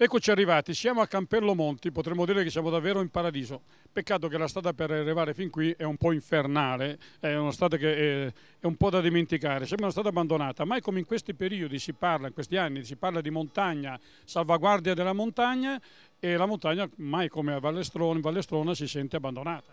Eccoci arrivati, siamo a Campello Monti, potremmo dire che siamo davvero in paradiso. Peccato che la strada per arrivare fin qui è un po' infernale, è una strada che eh, è, un po' da dimenticare, sembra una strada abbandonata, Mai come in questi periodi si parla, in questi anni si parla di montagna, salvaguardia della montagna e la montagna mai come a Vallestrone, Vallestrona si sente abbandonata.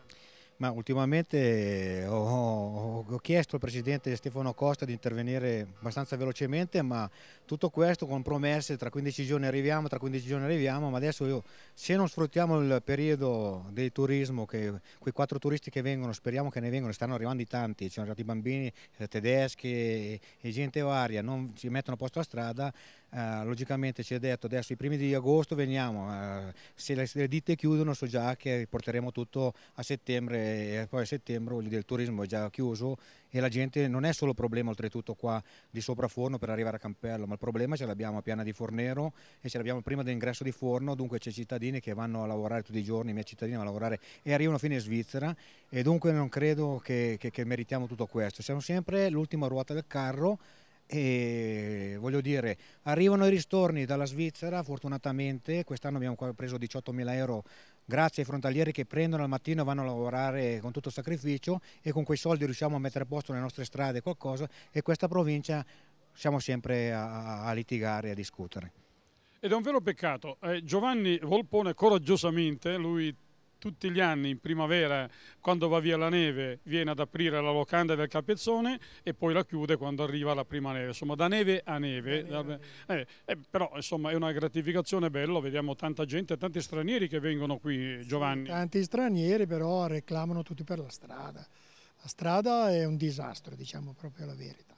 Ma ultimamente eh, ho, ho, chiesto al Presidente Stefano Costa di intervenire abbastanza velocemente, ma tutto questo con promesse tra 15 giorni arriviamo, tra 15 giorni arriviamo, ma adesso io, se non sfruttiamo il periodo del turismo, che, quei quattro turisti che vengono, speriamo che ne vengano, stanno arrivando i tanti, ci sono arrivati bambini eh, tedeschi e gente varia, non ci mettono a posto la strada, eh, logicamente ci è detto adesso i primi di agosto veniamo, eh, se, le, ditte chiudono so già che porteremo tutto a settembre e poi a settembre dire, il turismo è già chiuso e la gente non è solo problema oltretutto qua di sopra forno per arrivare a Campello, ma il problema ce l'abbiamo a Piana di Fornero e ce l'abbiamo prima dell'ingresso di Forno, dunque c'è cittadini che vanno a lavorare tutti i giorni, i miei cittadini vanno a lavorare e arrivano fino in Svizzera e dunque non credo che, che, che meritiamo tutto questo, siamo sempre l'ultima ruota del carro e voglio dire, arrivano i ristorni dalla Svizzera, fortunatamente, quest'anno abbiamo preso 18.000 euro grazie ai frontalieri che prendono al mattino, e vanno a lavorare con tutto sacrificio e con quei soldi riusciamo a mettere a posto le nostre strade qualcosa e questa provincia siamo sempre a, a litigare e a discutere. Ed è un vero peccato. Eh, Giovanni Volpone coraggiosamente, lui tutti gli anni in primavera quando va via la neve viene ad aprire la locanda del Capezzone e poi la chiude quando arriva la prima neve, insomma da neve a neve, da neve, da neve. Eh, eh, però insomma è una gratificazione bella, vediamo tanta gente, tanti stranieri che vengono qui Giovanni. Sì, tanti stranieri però reclamano tutti per la strada, la strada è un disastro diciamo proprio la verità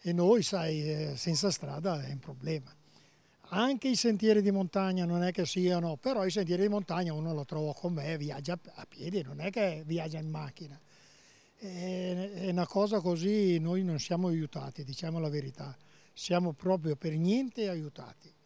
e noi sai eh, senza strada è un problema anche i sentieri di montagna non è che siano, però i sentieri di montagna uno lo trova con me, viaggia a piedi, non è che viaggia in macchina. è una cosa così, noi non siamo aiutati, diciamo la verità, siamo proprio per niente aiutati.